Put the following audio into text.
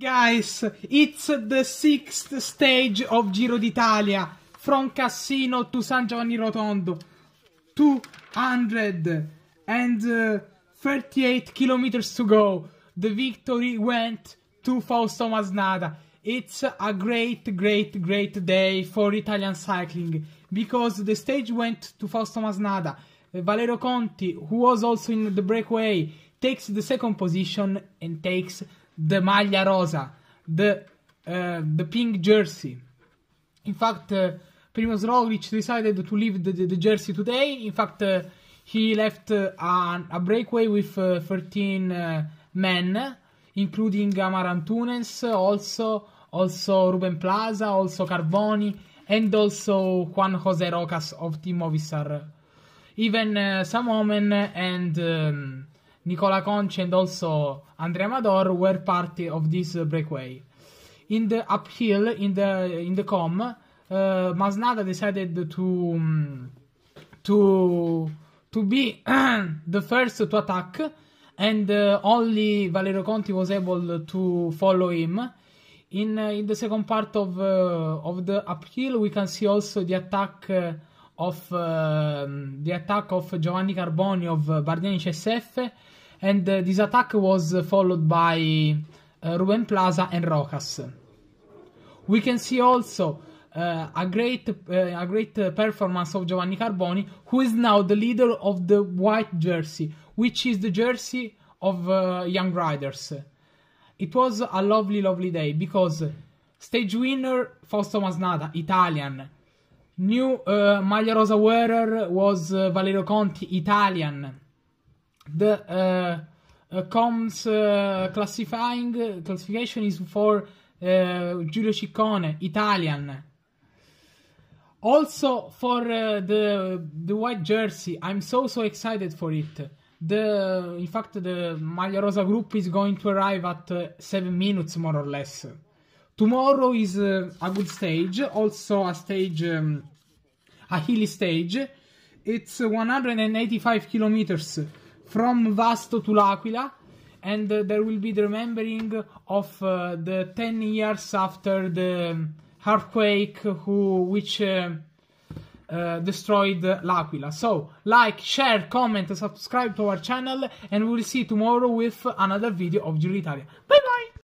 Guys, it's the sixth stage of Giro d'Italia, from Cassino to San Giovanni Rotondo, 238 uh, kilometers to go. The victory went to Fausto Masnada. It's a great, great, great day for Italian cycling, because the stage went to Fausto Masnada. Valero Conti, who was also in the breakaway, takes the second position and takes the maglia rosa, the, uh, the pink jersey. In fact, uh, Primoz Roglic decided to leave the, the, the jersey today. In fact, uh, he left uh, an, a breakaway with 13 men, including Amaran also, also Ruben Plaza, also Carboni, and also Juan Jose Rocas of Team Movistar. Even some women and... Um, Nicola Conch and also Andrea Amador were part of this breakaway. In the uphill, in the in the com, uh, Masnada decided to um, to to be the first to attack, and uh, only Valerio Conti was able to follow him. In uh, in the second part of uh, of the uphill, we can see also the attack. Uh, of ehm, the attack of Giovanni Carboni of Bardiani CSF, and this attack was followed by eh, Ruben Plaza and Rojas. We can see also uh, a great uh, a great performance of Giovanni Carboni, who is now the leader of the white jersey, which is the jersey of Young Riders. It was a lovely, lovely day because stage winner Fausto Masnada, Italian, New uh, Maglia Rosa wearer was uh, Valerio Conti, Italian. The uh, uh, comms uh, classifying classification is for uh, Giulio Ciccone, Italian. Also for uh, the the white jersey, I'm so so excited for it. The in fact the Maglia Rosa group is going to arrive at seven minutes more or less. Tomorrow is uh, a good stage, also a stage, um, a hilly stage. It's 185 kilometers from Vasto to L'Aquila, and uh, there will be the remembering of uh, the 10 years after the earthquake who, which uh, uh, destroyed L'Aquila. So, like, share, comment, subscribe to our channel, and we'll see you tomorrow with another video of Giro Italia.